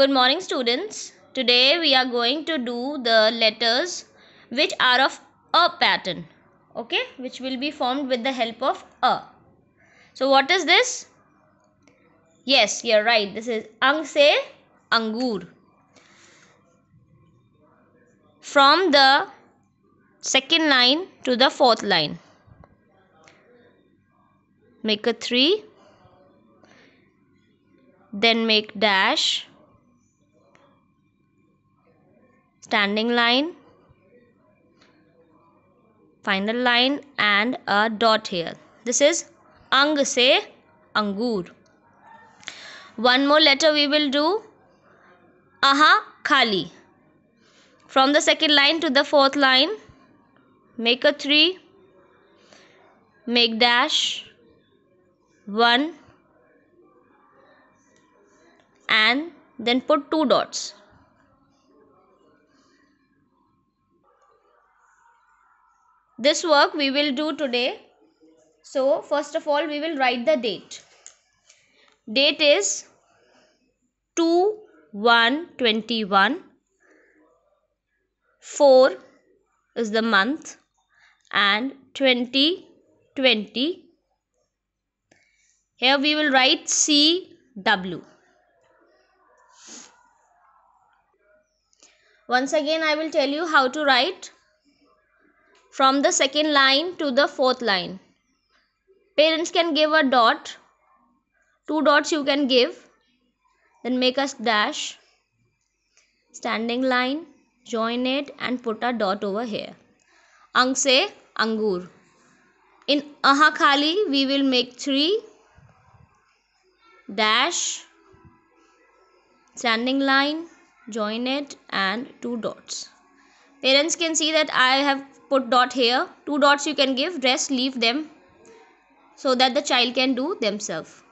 Good morning students. Today we are going to do the letters which are of a pattern. Okay, which will be formed with the help of a. So what is this? Yes, you're right. This is ang se angur. From the second line to the fourth line. Make a 3. Then make dash standing line final line and a dot here this is ang se angur one more letter we will do aha khali from the second line to the fourth line make a 3 make dash 1 and then put two dots this work we will do today so first of all we will write the date date is 2 1 21 4 is the month and 20 20 here we will write CW once again I will tell you how to write from the second line to the fourth line parents can give a dot two dots you can give then make a dash standing line join it and put a dot over here ang se angur in aha khali we will make three dash standing line join it and two dots parents can see that i have put dot here two dots you can give rest leave them so that the child can do themselves